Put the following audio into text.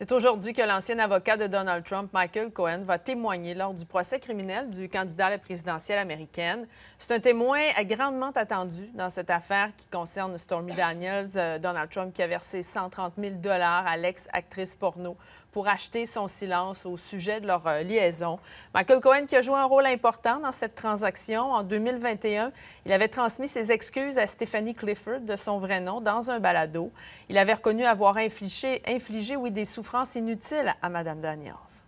C'est aujourd'hui que l'ancien avocat de Donald Trump, Michael Cohen, va témoigner lors du procès criminel du candidat à la présidentielle américaine. C'est un témoin grandement attendu dans cette affaire qui concerne Stormy Daniels, euh, Donald Trump qui a versé 130 000 à l'ex-actrice porno pour acheter son silence au sujet de leur euh, liaison. Michael Cohen qui a joué un rôle important dans cette transaction. En 2021, il avait transmis ses excuses à Stephanie Clifford, de son vrai nom, dans un balado. Il avait reconnu avoir infligé, infligé oui, des souffrances France inutile à Mme Daniels.